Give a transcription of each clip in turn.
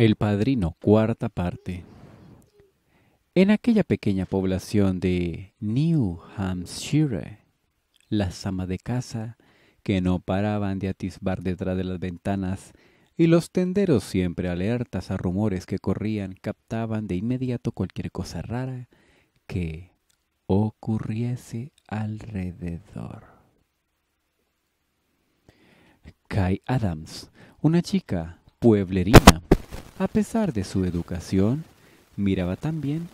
El Padrino, cuarta parte. En aquella pequeña población de New Hampshire, las ama de casa, que no paraban de atisbar detrás de las ventanas, y los tenderos siempre alertas a rumores que corrían, captaban de inmediato cualquier cosa rara que ocurriese alrededor. Kai Adams, una chica pueblerina, a pesar de su educación, miraba también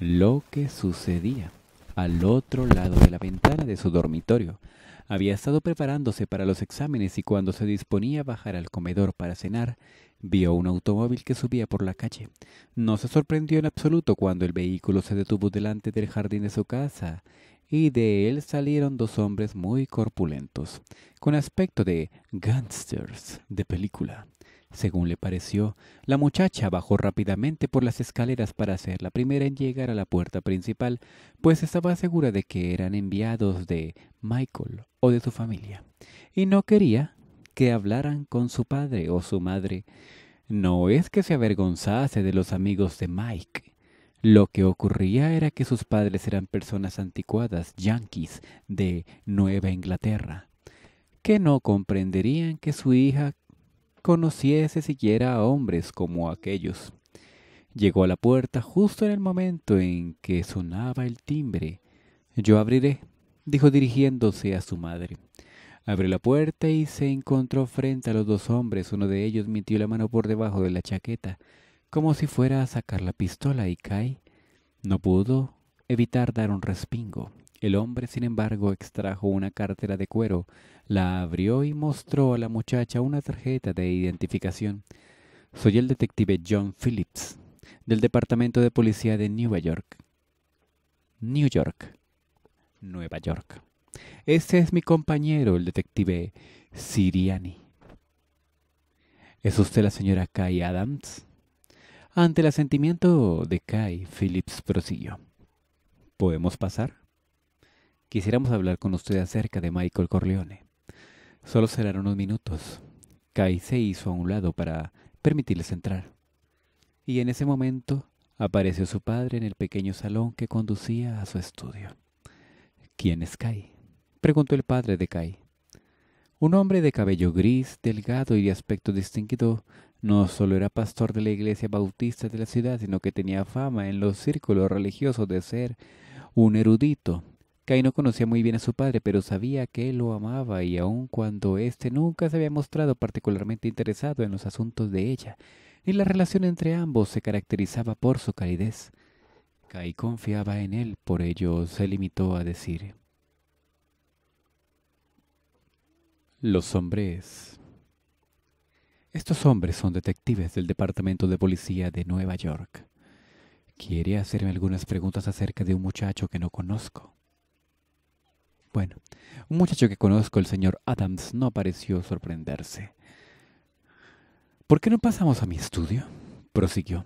lo que sucedía al otro lado de la ventana de su dormitorio. Había estado preparándose para los exámenes y cuando se disponía a bajar al comedor para cenar, vio un automóvil que subía por la calle. No se sorprendió en absoluto cuando el vehículo se detuvo delante del jardín de su casa y de él salieron dos hombres muy corpulentos, con aspecto de gangsters de película. Según le pareció, la muchacha bajó rápidamente por las escaleras para ser la primera en llegar a la puerta principal, pues estaba segura de que eran enviados de Michael o de su familia, y no quería que hablaran con su padre o su madre. No es que se avergonzase de los amigos de Mike. Lo que ocurría era que sus padres eran personas anticuadas, yanquis, de Nueva Inglaterra, que no comprenderían que su hija conociese siquiera a hombres como aquellos. Llegó a la puerta justo en el momento en que sonaba el timbre. Yo abriré, dijo dirigiéndose a su madre. Abrió la puerta y se encontró frente a los dos hombres. Uno de ellos metió la mano por debajo de la chaqueta, como si fuera a sacar la pistola, y Kai no pudo evitar dar un respingo. El hombre, sin embargo, extrajo una cartera de cuero, la abrió y mostró a la muchacha una tarjeta de identificación. Soy el detective John Phillips, del Departamento de Policía de Nueva York. New York. Nueva York. Este es mi compañero, el detective Siriani. ¿Es usted la señora Kai Adams? Ante el asentimiento de Kai, Phillips prosiguió. ¿Podemos pasar? Quisiéramos hablar con usted acerca de Michael Corleone. Solo serán unos minutos. Kai se hizo a un lado para permitirles entrar. Y en ese momento apareció su padre en el pequeño salón que conducía a su estudio. ¿Quién es Kai? preguntó el padre de Kai. Un hombre de cabello gris, delgado y de aspecto distinguido, no solo era pastor de la iglesia bautista de la ciudad, sino que tenía fama en los círculos religiosos de ser un erudito Kai no conocía muy bien a su padre, pero sabía que él lo amaba y aun cuando éste nunca se había mostrado particularmente interesado en los asuntos de ella, y la relación entre ambos se caracterizaba por su calidez. Kai confiaba en él, por ello se limitó a decir, Los hombres... Estos hombres son detectives del Departamento de Policía de Nueva York. Quiere hacerme algunas preguntas acerca de un muchacho que no conozco. Bueno, un muchacho que conozco, el señor Adams, no pareció sorprenderse. ¿Por qué no pasamos a mi estudio? prosiguió.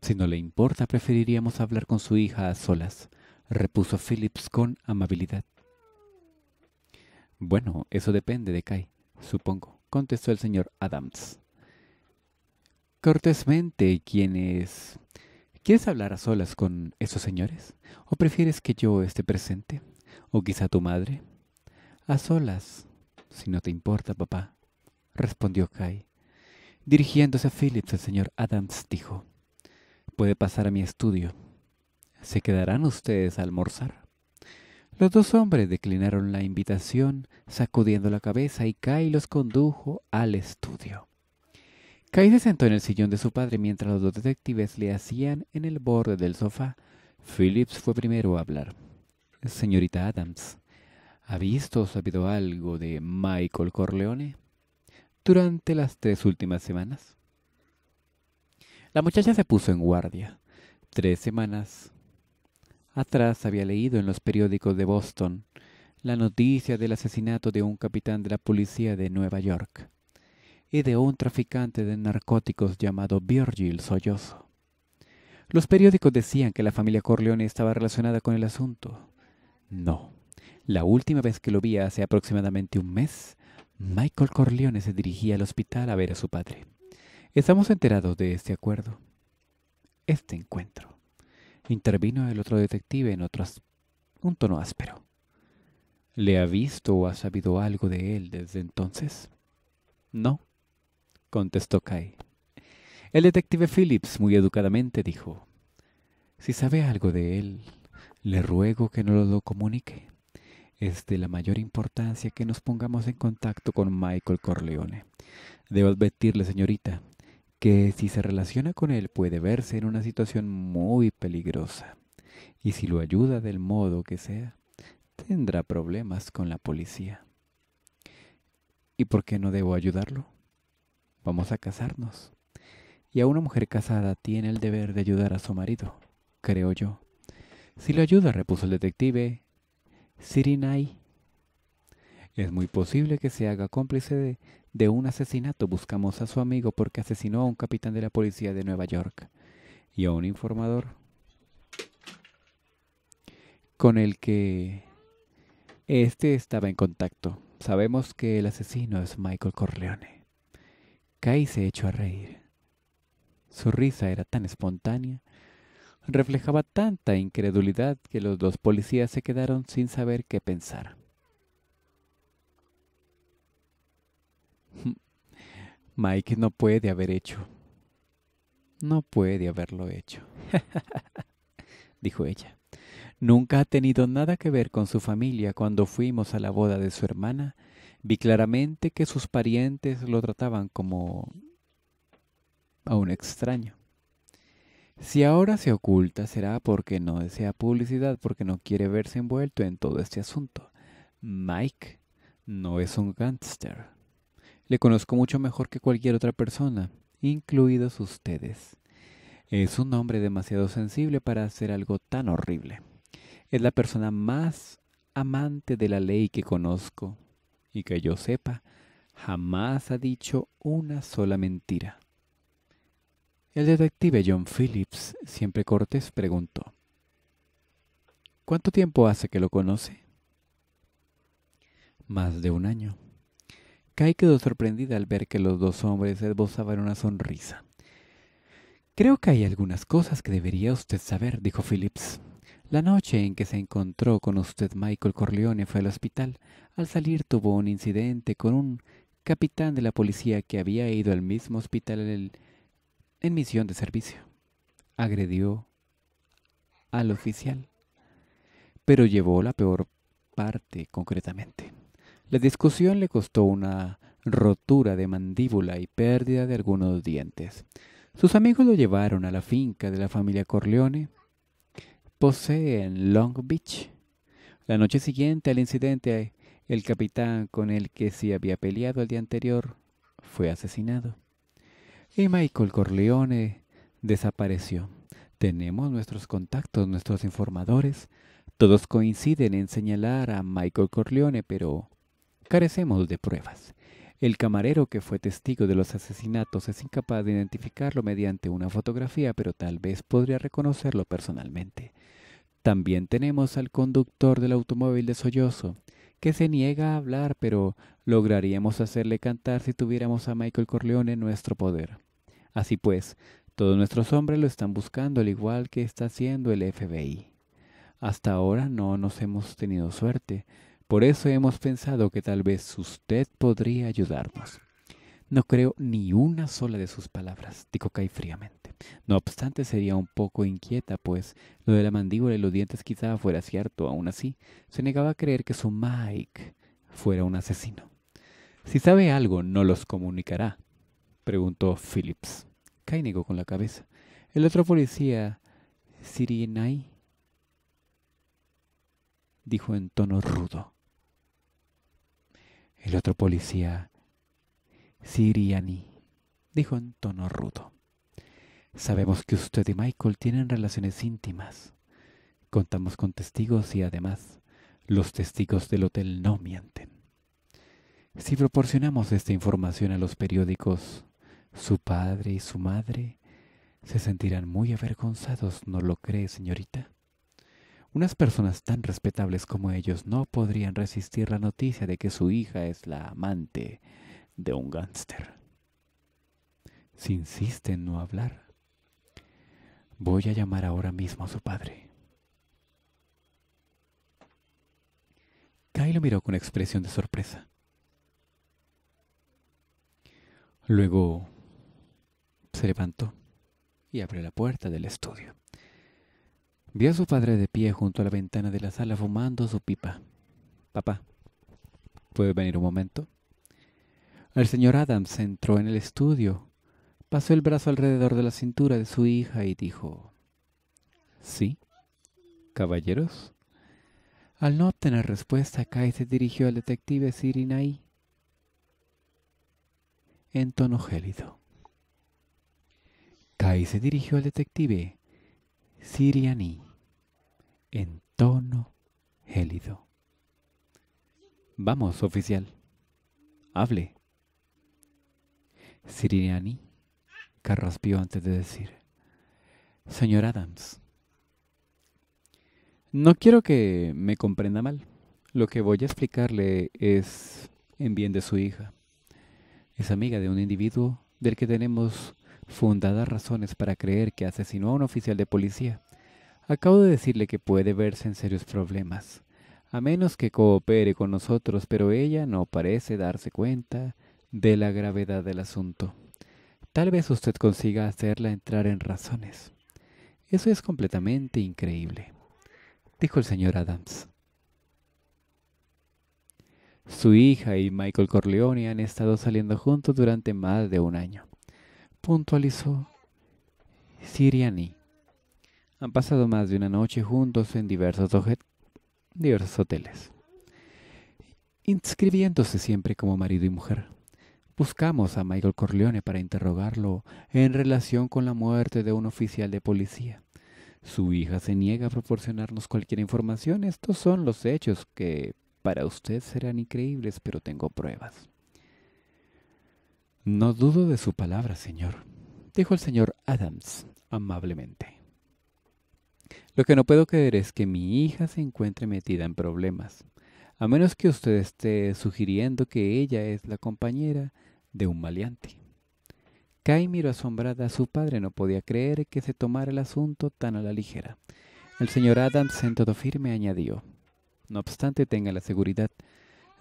Si no le importa, preferiríamos hablar con su hija a solas, repuso Phillips con amabilidad. Bueno, eso depende de Kai, supongo, contestó el señor Adams. Cortésmente, ¿quién es? ¿Quieres hablar a solas con esos señores? ¿O prefieres que yo esté presente? o quizá tu madre. A solas, si no te importa, papá, respondió Kai. Dirigiéndose a Phillips, el señor Adams dijo, puede pasar a mi estudio. ¿Se quedarán ustedes a almorzar? Los dos hombres declinaron la invitación, sacudiendo la cabeza, y Kai los condujo al estudio. Kai se sentó en el sillón de su padre mientras los dos detectives le hacían en el borde del sofá. Phillips fue primero a hablar. Señorita Adams, ¿ha visto o sabido algo de Michael Corleone durante las tres últimas semanas? La muchacha se puso en guardia. Tres semanas atrás había leído en los periódicos de Boston la noticia del asesinato de un capitán de la policía de Nueva York y de un traficante de narcóticos llamado Virgil Sollozo. Los periódicos decían que la familia Corleone estaba relacionada con el asunto. No. La última vez que lo vi hace aproximadamente un mes, Michael Corleone se dirigía al hospital a ver a su padre. Estamos enterados de este acuerdo. Este encuentro. Intervino el otro detective en otro un tono áspero. ¿Le ha visto o ha sabido algo de él desde entonces? No, contestó Kai. El detective Phillips muy educadamente dijo, si sabe algo de él, le ruego que no lo comunique. Es de la mayor importancia que nos pongamos en contacto con Michael Corleone. Debo advertirle, señorita, que si se relaciona con él puede verse en una situación muy peligrosa. Y si lo ayuda del modo que sea, tendrá problemas con la policía. ¿Y por qué no debo ayudarlo? Vamos a casarnos. Y a una mujer casada tiene el deber de ayudar a su marido, creo yo. Si lo ayuda, repuso el detective Sirinay, es muy posible que se haga cómplice de, de un asesinato. Buscamos a su amigo porque asesinó a un capitán de la policía de Nueva York y a un informador con el que este estaba en contacto. Sabemos que el asesino es Michael Corleone. Kai se echó a reír. Su risa era tan espontánea reflejaba tanta incredulidad que los dos policías se quedaron sin saber qué pensar. Mike no puede haber hecho. No puede haberlo hecho, dijo ella. Nunca ha tenido nada que ver con su familia. Cuando fuimos a la boda de su hermana, vi claramente que sus parientes lo trataban como a un extraño. Si ahora se oculta será porque no desea publicidad, porque no quiere verse envuelto en todo este asunto. Mike no es un gangster. Le conozco mucho mejor que cualquier otra persona, incluidos ustedes. Es un hombre demasiado sensible para hacer algo tan horrible. Es la persona más amante de la ley que conozco y que yo sepa, jamás ha dicho una sola mentira. El detective John Phillips, siempre cortés, preguntó. ¿Cuánto tiempo hace que lo conoce? Más de un año. Kai quedó sorprendida al ver que los dos hombres esbozaban una sonrisa. Creo que hay algunas cosas que debería usted saber, dijo Phillips. La noche en que se encontró con usted Michael Corleone fue al hospital. Al salir tuvo un incidente con un capitán de la policía que había ido al mismo hospital en el en misión de servicio. Agredió al oficial, pero llevó la peor parte concretamente. La discusión le costó una rotura de mandíbula y pérdida de algunos dientes. Sus amigos lo llevaron a la finca de la familia Corleone, posee en Long Beach. La noche siguiente al incidente, el capitán con el que se había peleado el día anterior fue asesinado y Michael Corleone desapareció. Tenemos nuestros contactos, nuestros informadores. Todos coinciden en señalar a Michael Corleone, pero carecemos de pruebas. El camarero que fue testigo de los asesinatos es incapaz de identificarlo mediante una fotografía, pero tal vez podría reconocerlo personalmente. También tenemos al conductor del automóvil de sollozo, que se niega a hablar, pero lograríamos hacerle cantar si tuviéramos a Michael Corleone en nuestro poder. Así pues, todos nuestros hombres lo están buscando al igual que está haciendo el FBI. Hasta ahora no nos hemos tenido suerte, por eso hemos pensado que tal vez usted podría ayudarnos. No creo ni una sola de sus palabras, dijo Kai fríamente. No obstante, sería un poco inquieta, pues lo de la mandíbula y los dientes quizá fuera cierto. Aún así, se negaba a creer que su Mike fuera un asesino. Si sabe algo, no los comunicará, preguntó Phillips. Kai con la cabeza. El otro policía, Sirinai, dijo en tono rudo. El otro policía, Siriani, dijo en tono rudo. Sabemos que usted y Michael tienen relaciones íntimas. Contamos con testigos y además, los testigos del hotel no mienten. Si proporcionamos esta información a los periódicos, su padre y su madre se sentirán muy avergonzados, ¿no lo cree, señorita? Unas personas tan respetables como ellos no podrían resistir la noticia de que su hija es la amante de un gánster. Si insiste en no hablar, voy a llamar ahora mismo a su padre. Kai lo miró con expresión de sorpresa. Luego se levantó y abrió la puerta del estudio. Vio a su padre de pie junto a la ventana de la sala fumando su pipa. Papá, ¿puede venir un momento? El señor Adams entró en el estudio, pasó el brazo alrededor de la cintura de su hija y dijo, ¿Sí? ¿Caballeros? Al no obtener respuesta, Kai se dirigió al detective Sirinaí en tono gélido. Kai se dirigió al detective Siriani en tono gélido. Vamos, oficial. Hable. Siriani carraspeó antes de decir. Señor Adams. No quiero que me comprenda mal. Lo que voy a explicarle es en bien de su hija. Es amiga de un individuo del que tenemos fundadas razones para creer que asesinó a un oficial de policía, acabo de decirle que puede verse en serios problemas, a menos que coopere con nosotros, pero ella no parece darse cuenta de la gravedad del asunto. Tal vez usted consiga hacerla entrar en razones. Eso es completamente increíble, dijo el señor Adams. Su hija y Michael Corleone han estado saliendo juntos durante más de un año puntualizó Siriani. Han pasado más de una noche juntos en diversos, diversos hoteles, inscribiéndose siempre como marido y mujer. Buscamos a Michael Corleone para interrogarlo en relación con la muerte de un oficial de policía. Su hija se niega a proporcionarnos cualquier información. Estos son los hechos que para usted serán increíbles, pero tengo pruebas. No dudo de su palabra, señor, dijo el señor Adams amablemente. Lo que no puedo creer es que mi hija se encuentre metida en problemas, a menos que usted esté sugiriendo que ella es la compañera de un maleante. Kai miró asombrada a su padre, no podía creer que se tomara el asunto tan a la ligera. El señor Adams, en todo firme, añadió, No obstante, tenga la seguridad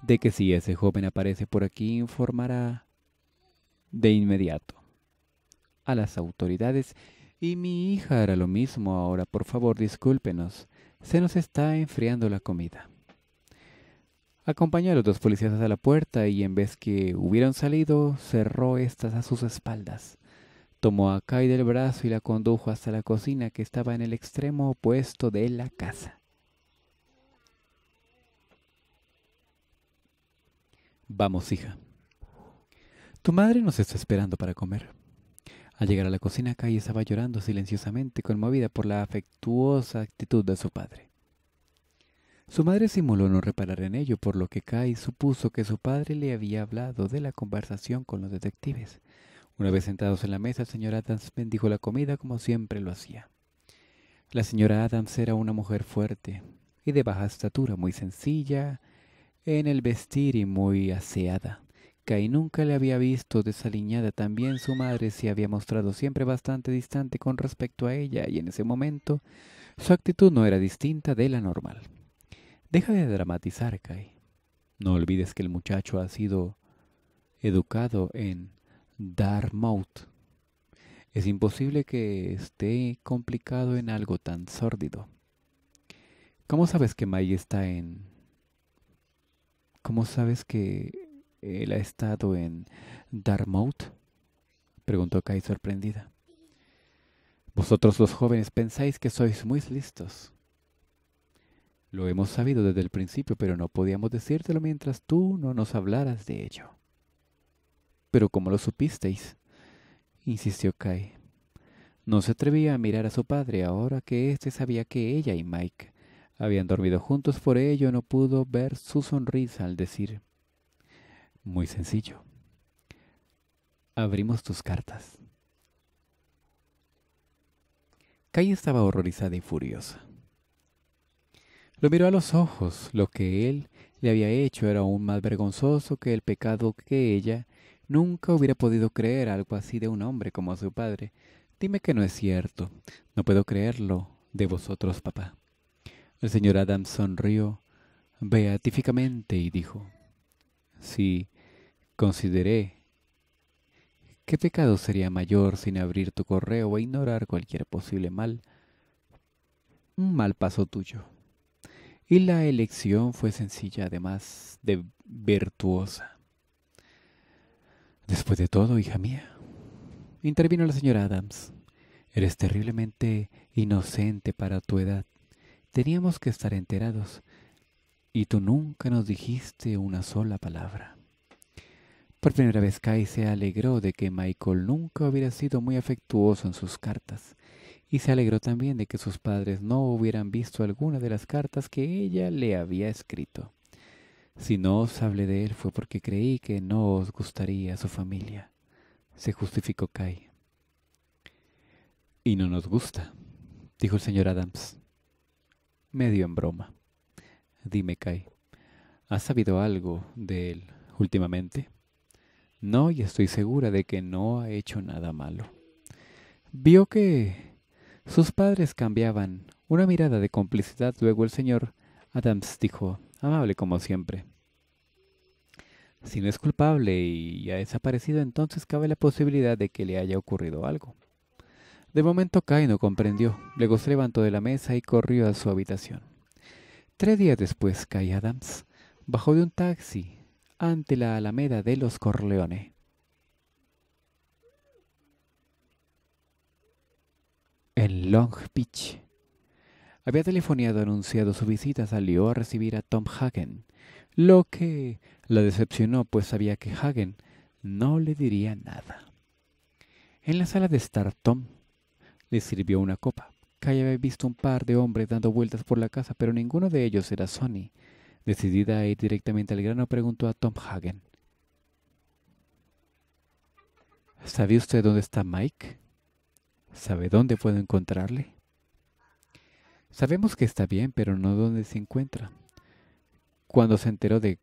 de que si ese joven aparece por aquí, informará de inmediato a las autoridades y mi hija hará lo mismo ahora. Por favor, discúlpenos. Se nos está enfriando la comida. Acompañó a los dos policías hasta la puerta y en vez que hubieran salido, cerró estas a sus espaldas. Tomó a Kai del brazo y la condujo hasta la cocina que estaba en el extremo opuesto de la casa. Vamos, hija, tu madre nos está esperando para comer. Al llegar a la cocina, Kai estaba llorando silenciosamente, conmovida por la afectuosa actitud de su padre. Su madre simuló no reparar en ello, por lo que Kai supuso que su padre le había hablado de la conversación con los detectives. Una vez sentados en la mesa, el señor Adams bendijo la comida como siempre lo hacía. La señora Adams era una mujer fuerte y de baja estatura, muy sencilla en el vestir y muy aseada. Kai nunca le había visto desaliñada. También su madre se había mostrado siempre bastante distante con respecto a ella y en ese momento su actitud no era distinta de la normal. Deja de dramatizar, Kai. No olvides que el muchacho ha sido educado en Dartmouth. Es imposible que esté complicado en algo tan sórdido. ¿Cómo sabes que May está en... ¿Cómo sabes que él ha estado en Dartmouth? preguntó Kai sorprendida. Vosotros los jóvenes pensáis que sois muy listos. Lo hemos sabido desde el principio, pero no podíamos decírtelo mientras tú no nos hablaras de ello. Pero ¿cómo lo supisteis? insistió Kai. No se atrevía a mirar a su padre ahora que éste sabía que ella y Mike habían dormido juntos, por ello no pudo ver su sonrisa al decir muy sencillo. Abrimos tus cartas. Kai estaba horrorizada y furiosa. Lo miró a los ojos. Lo que él le había hecho era aún más vergonzoso que el pecado que ella nunca hubiera podido creer algo así de un hombre como a su padre. Dime que no es cierto. No puedo creerlo de vosotros, papá. El señor Adams sonrió beatíficamente y dijo, Sí, Consideré, ¿qué pecado sería mayor sin abrir tu correo e ignorar cualquier posible mal? Un mal paso tuyo. Y la elección fue sencilla, además de virtuosa. Después de todo, hija mía, intervino la señora Adams. Eres terriblemente inocente para tu edad. Teníamos que estar enterados. Y tú nunca nos dijiste una sola palabra. Por primera vez, Kai se alegró de que Michael nunca hubiera sido muy afectuoso en sus cartas, y se alegró también de que sus padres no hubieran visto alguna de las cartas que ella le había escrito. Si no os hablé de él fue porque creí que no os gustaría su familia, se justificó Kai. Y no nos gusta, dijo el señor Adams, medio en broma. Dime, Kai, ¿has sabido algo de él últimamente? No, y estoy segura de que no ha hecho nada malo. Vio que sus padres cambiaban una mirada de complicidad. Luego el señor Adams dijo, amable como siempre. Si no es culpable y ha desaparecido, entonces cabe la posibilidad de que le haya ocurrido algo. De momento Kai no comprendió. Luego se levantó de la mesa y corrió a su habitación. Tres días después, Kai Adams bajó de un taxi ante la Alameda de los Corleones. En Long Beach. Había telefoneado anunciado su visita salió a recibir a Tom Hagen, lo que la decepcionó pues sabía que Hagen no le diría nada. En la sala de estar Tom le sirvió una copa. Kay había visto un par de hombres dando vueltas por la casa, pero ninguno de ellos era Sonny, Decidida a ir directamente al grano, preguntó a Tom Hagen. ¿Sabe usted dónde está Mike? ¿Sabe dónde puedo encontrarle? Sabemos que está bien, pero no dónde se encuentra. Cuando se enteró de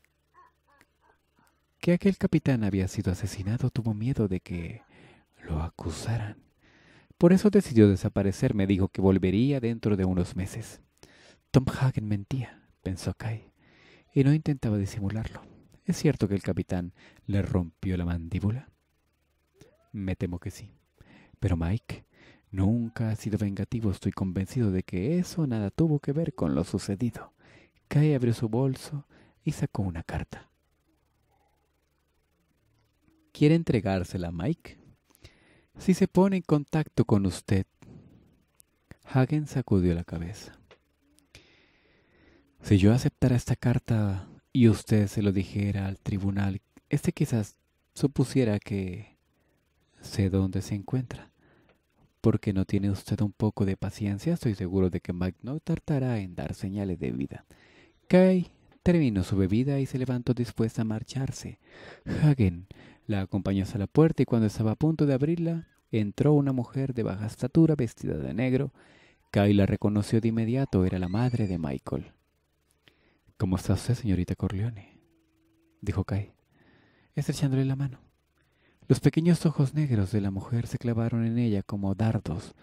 que aquel capitán había sido asesinado, tuvo miedo de que lo acusaran. Por eso decidió desaparecer. Me dijo que volvería dentro de unos meses. Tom Hagen mentía, pensó Kai y no intentaba disimularlo. ¿Es cierto que el capitán le rompió la mandíbula? Me temo que sí. Pero Mike nunca ha sido vengativo. Estoy convencido de que eso nada tuvo que ver con lo sucedido. Kay abrió su bolso y sacó una carta. ¿Quiere entregársela Mike? Si se pone en contacto con usted. Hagen sacudió la cabeza. Si yo aceptara esta carta y usted se lo dijera al tribunal, este quizás supusiera que sé dónde se encuentra. Porque no tiene usted un poco de paciencia, estoy seguro de que Mike no tardará en dar señales de vida. Kay terminó su bebida y se levantó dispuesta a marcharse. Hagen la acompañó hasta la puerta y cuando estaba a punto de abrirla, entró una mujer de baja estatura vestida de negro. Kay la reconoció de inmediato, era la madre de Michael. ¿Cómo está usted, señorita Corleone? dijo Kai, estrechándole la mano. Los pequeños ojos negros de la mujer se clavaron en ella como dardos.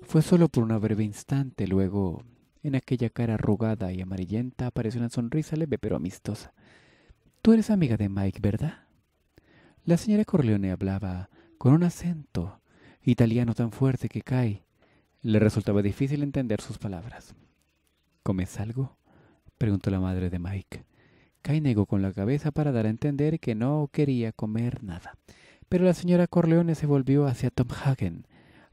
Fue solo por un breve instante, luego, en aquella cara arrugada y amarillenta apareció una sonrisa leve pero amistosa. Tú eres amiga de Mike, ¿verdad? La señora Corleone hablaba con un acento italiano tan fuerte que Kai le resultaba difícil entender sus palabras. ¿Comes algo? preguntó la madre de Mike. Kai negó con la cabeza para dar a entender que no quería comer nada. Pero la señora Corleone se volvió hacia Tom Hagen,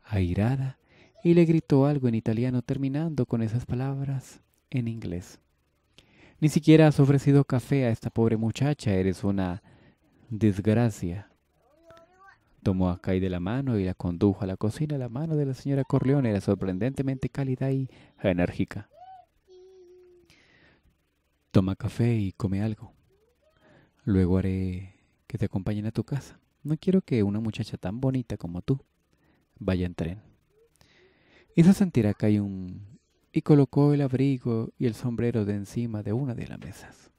airada, y le gritó algo en italiano terminando con esas palabras en inglés. Ni siquiera has ofrecido café a esta pobre muchacha, eres una desgracia. Tomó a Kai de la mano y la condujo a la cocina. La mano de la señora Corleone era sorprendentemente cálida y enérgica. Toma café y come algo. Luego haré que te acompañen a tu casa. No quiero que una muchacha tan bonita como tú vaya en tren. Hizo sentir a un y colocó el abrigo y el sombrero de encima de una de las mesas.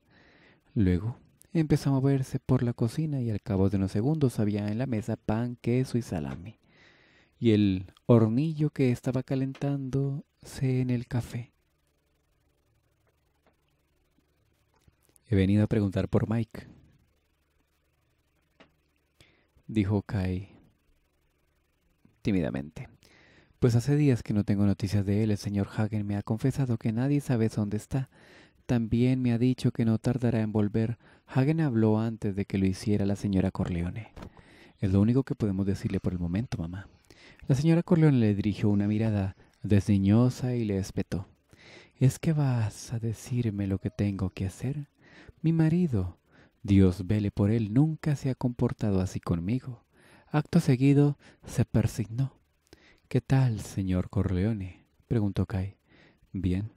Luego empezó a moverse por la cocina y al cabo de unos segundos había en la mesa pan, queso y salami. Y el hornillo que estaba calentándose en el café He venido a preguntar por Mike. Dijo Kai tímidamente. Pues hace días que no tengo noticias de él. El señor Hagen me ha confesado que nadie sabe dónde está. También me ha dicho que no tardará en volver. Hagen habló antes de que lo hiciera la señora Corleone. Es lo único que podemos decirle por el momento, mamá. La señora Corleone le dirigió una mirada desdeñosa y le espetó. ¿Es que vas a decirme lo que tengo que hacer? Mi marido, Dios vele por él, nunca se ha comportado así conmigo. Acto seguido se persignó. ¿Qué tal, señor Corleone? preguntó Kai. Bien.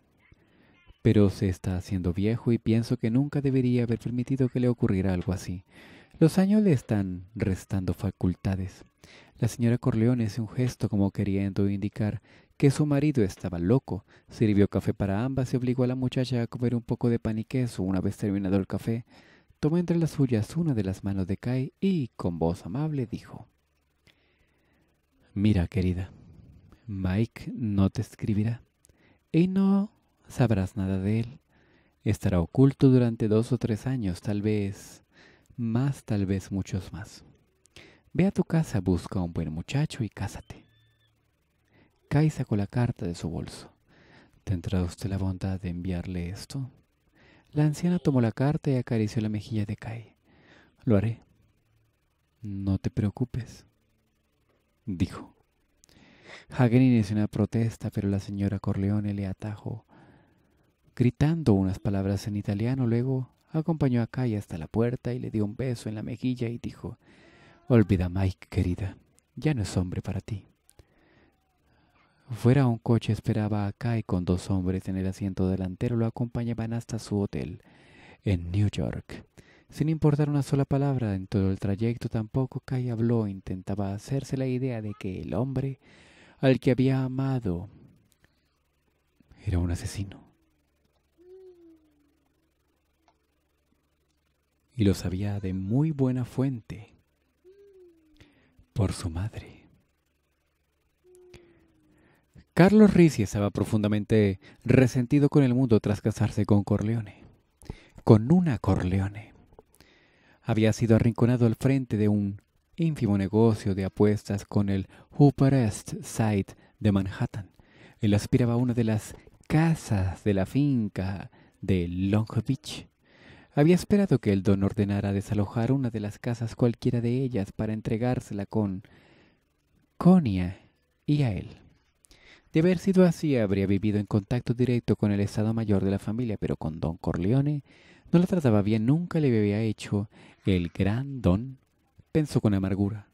Pero se está haciendo viejo y pienso que nunca debería haber permitido que le ocurriera algo así. Los años le están restando facultades. La señora Corleone hizo un gesto como queriendo indicar que su marido estaba loco, sirvió café para ambas y obligó a la muchacha a comer un poco de pan y queso una vez terminado el café. Tomó entre las suyas una de las manos de Kai y, con voz amable, dijo Mira, querida, Mike no te escribirá y no sabrás nada de él. Estará oculto durante dos o tres años, tal vez más, tal vez muchos más. Ve a tu casa, busca a un buen muchacho y cásate. Kai sacó la carta de su bolso. ¿Tendrá usted la bondad de enviarle esto? La anciana tomó la carta y acarició la mejilla de Kai. Lo haré. No te preocupes, dijo. Hagen inició una protesta, pero la señora Corleone le atajó, gritando unas palabras en italiano. Luego acompañó a Kai hasta la puerta y le dio un beso en la mejilla y dijo, Olvida Mike, querida, ya no es hombre para ti. Fuera un coche esperaba a Kai con dos hombres en el asiento delantero lo acompañaban hasta su hotel, en New York. Sin importar una sola palabra en todo el trayecto tampoco Kai habló, intentaba hacerse la idea de que el hombre al que había amado era un asesino. Y lo sabía de muy buena fuente, por su madre. Carlos Ricci estaba profundamente resentido con el mundo tras casarse con Corleone. Con una Corleone. Había sido arrinconado al frente de un ínfimo negocio de apuestas con el Upper East Side de Manhattan. Él aspiraba a una de las casas de la finca de Long Beach. Había esperado que el don ordenara desalojar una de las casas cualquiera de ellas para entregársela con Conia y a él. De haber sido así, habría vivido en contacto directo con el Estado Mayor de la familia, pero con Don Corleone no la trataba bien, nunca le había hecho el gran don, pensó con amargura.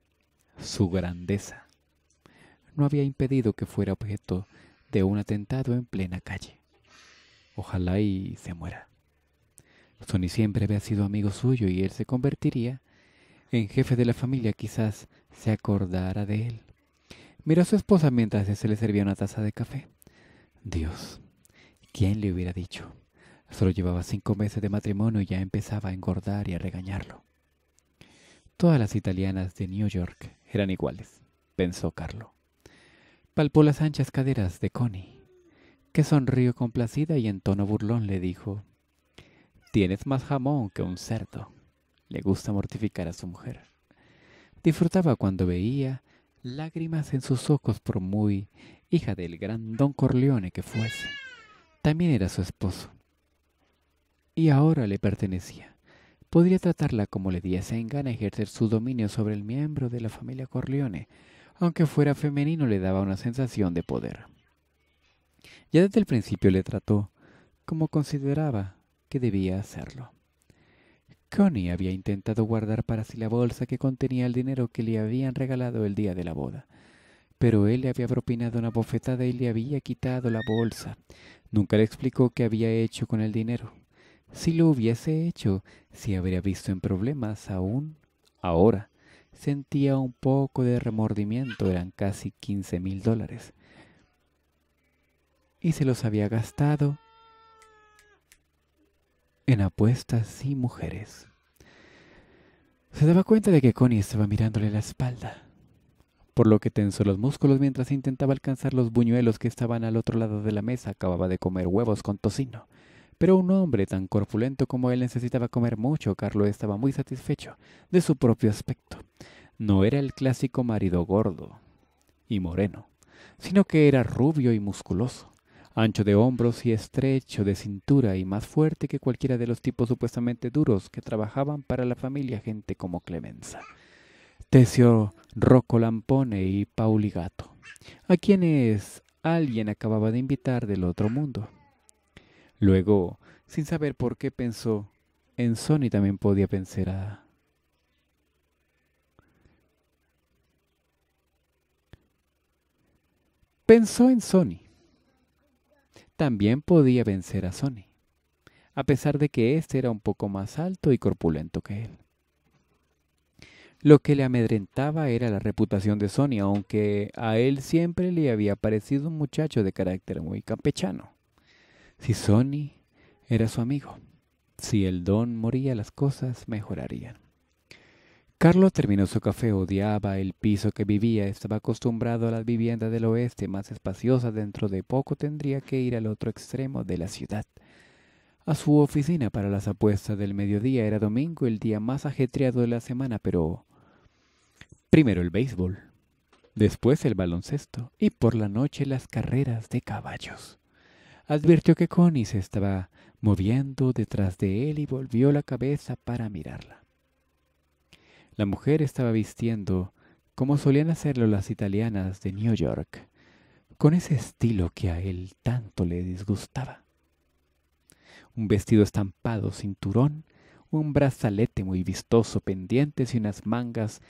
Su grandeza no había impedido que fuera objeto de un atentado en plena calle. Ojalá y se muera. Sonny siempre había sido amigo suyo y él se convertiría en jefe de la familia, quizás se acordara de él. Miró a su esposa mientras se le servía una taza de café. Dios, ¿quién le hubiera dicho? Solo llevaba cinco meses de matrimonio y ya empezaba a engordar y a regañarlo. Todas las italianas de New York eran iguales, pensó Carlo. Palpó las anchas caderas de Connie, que sonrió complacida y en tono burlón le dijo, Tienes más jamón que un cerdo. Le gusta mortificar a su mujer. Disfrutaba cuando veía lágrimas en sus ojos por muy hija del gran don Corleone que fuese. También era su esposo. Y ahora le pertenecía. Podría tratarla como le diese en gana ejercer su dominio sobre el miembro de la familia Corleone, aunque fuera femenino le daba una sensación de poder. Ya desde el principio le trató como consideraba que debía hacerlo. Connie había intentado guardar para sí la bolsa que contenía el dinero que le habían regalado el día de la boda. Pero él le había propinado una bofetada y le había quitado la bolsa. Nunca le explicó qué había hecho con el dinero. Si lo hubiese hecho, se habría visto en problemas aún ahora. Sentía un poco de remordimiento, eran casi quince mil dólares. Y se los había gastado en apuestas y mujeres. Se daba cuenta de que Connie estaba mirándole la espalda, por lo que tensó los músculos mientras intentaba alcanzar los buñuelos que estaban al otro lado de la mesa. Acababa de comer huevos con tocino. Pero un hombre tan corpulento como él necesitaba comer mucho. Carlo estaba muy satisfecho de su propio aspecto. No era el clásico marido gordo y moreno, sino que era rubio y musculoso ancho de hombros y estrecho de cintura y más fuerte que cualquiera de los tipos supuestamente duros que trabajaban para la familia gente como Clemenza, Tesio Rocco Lampone y Pauli Gato, a quienes alguien acababa de invitar del otro mundo. Luego, sin saber por qué pensó, en Sony también podía pensar a... Pensó en Sony también podía vencer a Sony, a pesar de que éste era un poco más alto y corpulento que él. Lo que le amedrentaba era la reputación de Sony, aunque a él siempre le había parecido un muchacho de carácter muy campechano. Si Sony era su amigo, si el don moría las cosas mejorarían. Carlos terminó su café, odiaba el piso que vivía, estaba acostumbrado a las viviendas del oeste más espaciosas, dentro de poco tendría que ir al otro extremo de la ciudad. A su oficina para las apuestas del mediodía era domingo, el día más ajetreado de la semana, pero primero el béisbol, después el baloncesto y por la noche las carreras de caballos. Advirtió que Connie se estaba moviendo detrás de él y volvió la cabeza para mirarla. La mujer estaba vistiendo como solían hacerlo las italianas de New York, con ese estilo que a él tanto le disgustaba. Un vestido estampado, cinturón, un brazalete muy vistoso, pendientes y unas mangas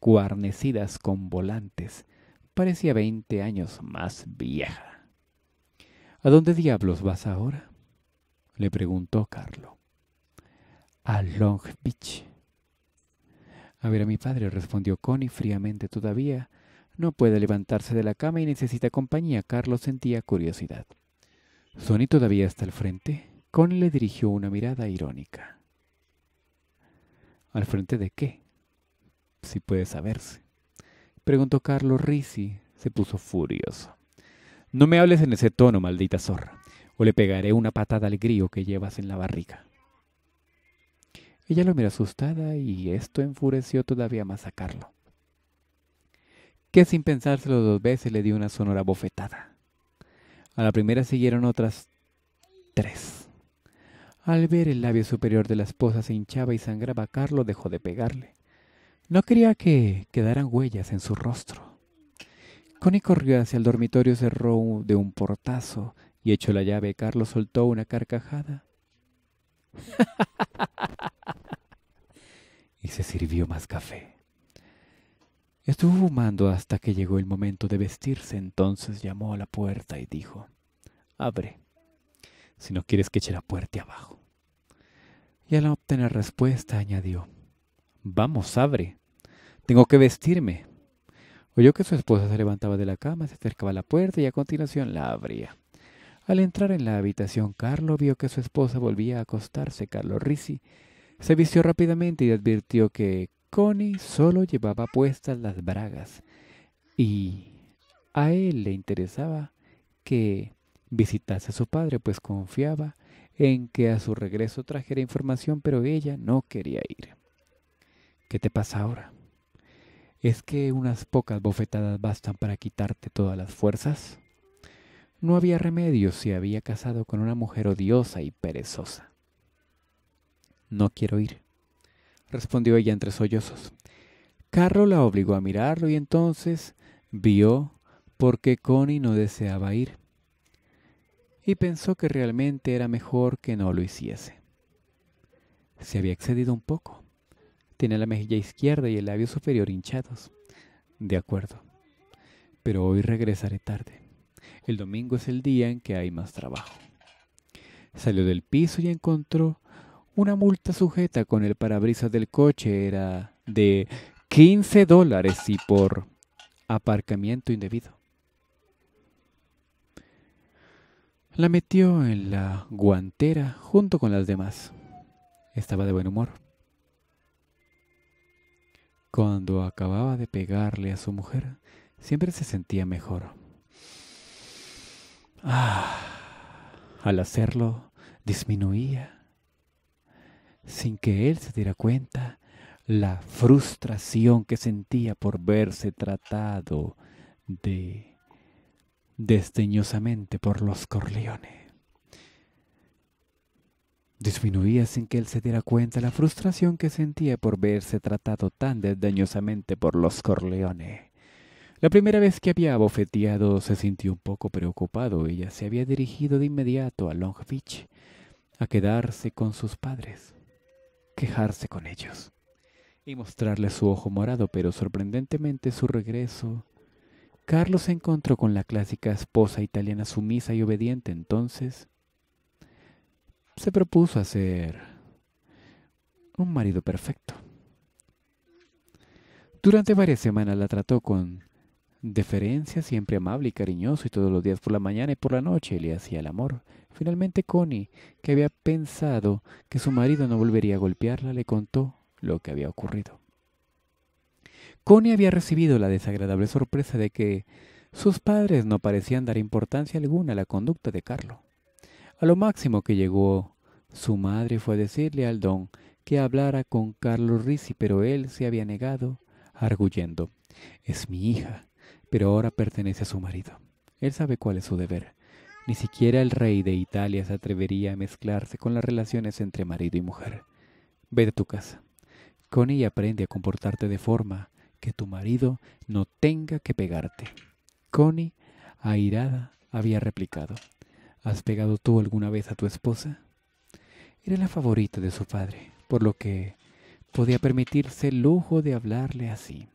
cuarnecidas con volantes. Parecía veinte años más vieja. ¿A dónde diablos vas ahora? le preguntó Carlo. A Long Beach, a ver a mi padre, respondió Connie fríamente todavía. No puede levantarse de la cama y necesita compañía. Carlos sentía curiosidad. Sonny todavía está al frente. Connie le dirigió una mirada irónica. ¿Al frente de qué? Si puede saberse. Preguntó Carlos Risi. Se puso furioso. No me hables en ese tono, maldita zorra, o le pegaré una patada al grío que llevas en la barriga. Ella lo miró asustada y esto enfureció todavía más a Carlo, que sin pensárselo dos veces le dio una sonora bofetada. A la primera siguieron otras tres. Al ver el labio superior de la esposa se hinchaba y sangraba, Carlo dejó de pegarle. No quería que quedaran huellas en su rostro. Connie corrió hacia el dormitorio, cerró de un portazo y echó la llave. Carlos soltó una carcajada y se sirvió más café. Estuvo fumando hasta que llegó el momento de vestirse, entonces llamó a la puerta y dijo, abre, si no quieres que eche la puerta abajo. Y al obtener respuesta añadió, vamos, abre, tengo que vestirme. Oyó que su esposa se levantaba de la cama, se acercaba a la puerta y a continuación la abría. Al entrar en la habitación, Carlo vio que su esposa volvía a acostarse. Carlo Rizzi se vistió rápidamente y advirtió que Connie solo llevaba puestas las bragas y a él le interesaba que visitase a su padre, pues confiaba en que a su regreso trajera información, pero ella no quería ir. ¿Qué te pasa ahora? ¿Es que unas pocas bofetadas bastan para quitarte todas las fuerzas? No había remedio si había casado con una mujer odiosa y perezosa. No quiero ir, respondió ella entre sollozos. Carro la obligó a mirarlo y entonces vio por qué Connie no deseaba ir y pensó que realmente era mejor que no lo hiciese. Se había excedido un poco. Tiene la mejilla izquierda y el labio superior hinchados. De acuerdo. Pero hoy regresaré tarde. El domingo es el día en que hay más trabajo. Salió del piso y encontró una multa sujeta con el parabrisas del coche. Era de 15 dólares y por aparcamiento indebido. La metió en la guantera junto con las demás. Estaba de buen humor. Cuando acababa de pegarle a su mujer, siempre se sentía mejor. Ah, al hacerlo, disminuía. Sin que él se diera cuenta, la frustración que sentía por verse tratado de desdeñosamente por los Corleones. Disminuía sin que él se diera cuenta la frustración que sentía por verse tratado tan desdeñosamente por los Corleones. La primera vez que había abofeteado se sintió un poco preocupado. Ella se había dirigido de inmediato a Long Beach a quedarse con sus padres, quejarse con ellos y mostrarles su ojo morado, pero sorprendentemente su regreso Carlos se encontró con la clásica esposa italiana sumisa y obediente, entonces se propuso hacer un marido perfecto. Durante varias semanas la trató con deferencia, siempre amable y cariñoso, y todos los días por la mañana y por la noche le hacía el amor. Finalmente Connie, que había pensado que su marido no volvería a golpearla, le contó lo que había ocurrido. Connie había recibido la desagradable sorpresa de que sus padres no parecían dar importancia alguna a la conducta de Carlo. A lo máximo que llegó su madre fue decirle al don que hablara con Carlos Risi, pero él se había negado, arguyendo. Es mi hija, pero ahora pertenece a su marido. Él sabe cuál es su deber. Ni siquiera el rey de Italia se atrevería a mezclarse con las relaciones entre marido y mujer. Ve de tu casa. Connie aprende a comportarte de forma que tu marido no tenga que pegarte. Connie, airada, había replicado. ¿Has pegado tú alguna vez a tu esposa? Era la favorita de su padre, por lo que podía permitirse el lujo de hablarle así.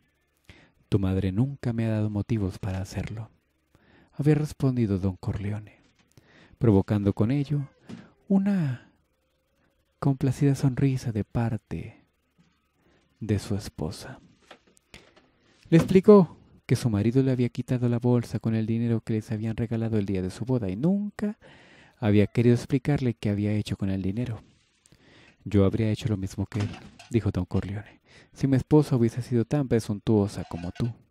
Tu madre nunca me ha dado motivos para hacerlo, había respondido don Corleone, provocando con ello una complacida sonrisa de parte de su esposa. Le explicó que su marido le había quitado la bolsa con el dinero que les habían regalado el día de su boda y nunca había querido explicarle qué había hecho con el dinero. Yo habría hecho lo mismo que él, dijo don Corleone, si mi esposa hubiese sido tan presuntuosa como tú.